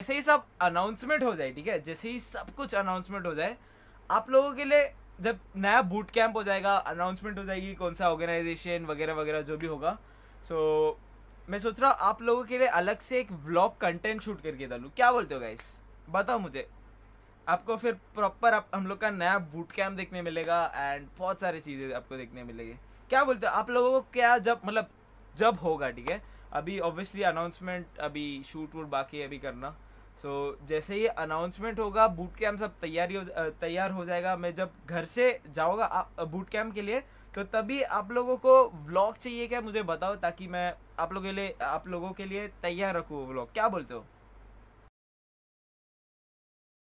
जैसे ही सब अनाउंसमेंट हो जाए ठीक है जैसे ही सब कुछ अनाउंसमेंट हो जाए आप लोगों के लिए जब नया बूट कैंप हो जाएगा अनाउंसमेंट हो जाएगी कौन सा ऑर्गेनाइजेशन वगैरह वगैरह जो भी होगा सो so, मैं सोच रहा हूँ आप लोगों के लिए अलग से एक व्लॉग कंटेंट शूट करके डालू क्या बोलते हो गाइस बताओ मुझे आपको फिर प्रॉपर आप हम लोग का नया बूट कैम्प देखने मिलेगा एंड बहुत सारी चीज़ें आपको देखने मिलेगी क्या बोलते हो आप लोगों को क्या जब मतलब जब होगा ठीक है अभी ऑब्वियसली अनाउंसमेंट अभी शूट वूट बाकी है अभी करना सो so, जैसे ये अनाउंसमेंट होगा बूट कैम्प सब तैयारी तैयार हो जाएगा मैं जब घर से जाऊँगा बूट कैम्प के लिए तो तभी आप लोगों को व्लॉग चाहिए क्या मुझे बताओ ताकि मैं आप लोगों के लिए आप लोगों के लिए तैयार रखूँ व्लॉग क्या बोलते हो